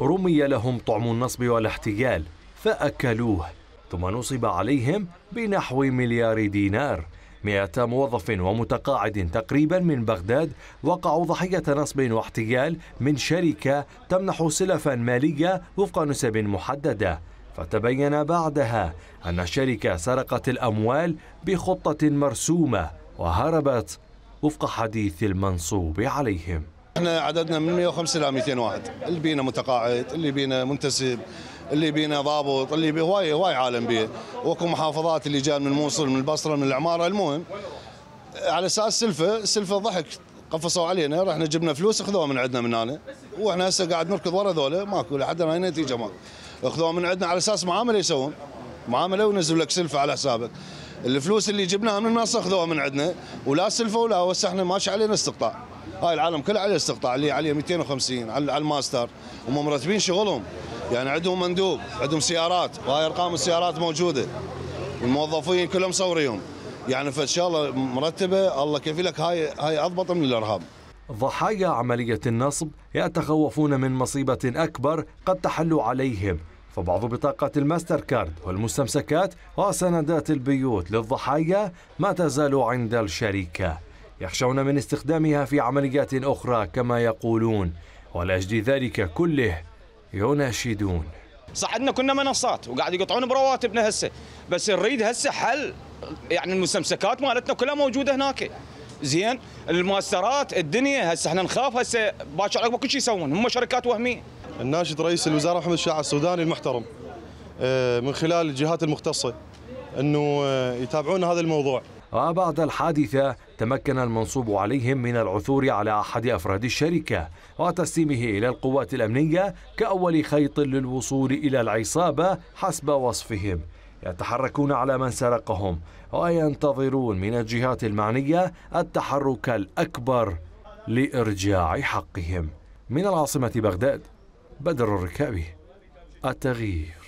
رمي لهم طعم النصب والاحتيال فأكلوه ثم نصب عليهم بنحو مليار دينار مئة موظف ومتقاعد تقريبا من بغداد وقعوا ضحية نصب واحتيال من شركة تمنح سلفا مالية وفق نسب محددة فتبين بعدها أن الشركة سرقت الأموال بخطة مرسومة وهربت وفق حديث المنصوب عليهم احنا عددنا من 105 الى 200 واحد اللي بينا متقاعد اللي بينا منتسب اللي بينا ضابط اللي بي هواي هواي عالم بيه واكو محافظات اللي جان من الموصل من البصره من العماره المهم على اساس سلفه سلفه ضحك قفصوا علينا رحنا جبنا فلوس اخذوها من عندنا من هنا واحنا هسه قاعد نركض ورا ذولا ماكو لحد ما نتيجه ماكو اخذوها من عندنا على اساس معامله يسوون معامله ونزلوا لك سلفه على حسابك الفلوس اللي جبناها من الناس اخذوها من عندنا ولا سلفه ولا هسه احنا ماشي علينا استقطاع هاي العالم كلها على استقطاع اللي عليه 250 على الماستر هم مرتبين شغلهم يعني عندهم مندوب عندهم سيارات وهاي ارقام السيارات موجوده والموظفين كلهم صوريهم يعني فان شاء الله مرتبه الله لك هاي هاي اضبط من الارهاب ضحايا عمليه النصب يتخوفون من مصيبه اكبر قد تحل عليهم فبعض بطاقات الماستر كارد والمستمسكات وسندات البيوت للضحايا ما تزال عند الشركه يخشون من استخدامها في عمليات أخرى كما يقولون ولأجل ذلك كله يناشدون صح عندنا كنا منصات وقاعد يقطعون برواتبنا هسه بس نريد هسه حل يعني المستمسكات مالتنا كلها موجوده هناك زين الماسترات الدنيا هسه احنا نخاف هسه باكر عقب كل شيء يسوون هم شركات وهميه الناشد رئيس الوزراء محمد الشاعر السوداني المحترم آه، من خلال الجهات المختصه انه آه، يتابعون هذا الموضوع وبعد الحادثة تمكن المنصوب عليهم من العثور على أحد أفراد الشركة وتسليمه إلى القوات الأمنية كأول خيط للوصول إلى العصابة حسب وصفهم يتحركون على من سرقهم وينتظرون من الجهات المعنية التحرك الأكبر لإرجاع حقهم من العاصمة بغداد بدر الركابي التغيير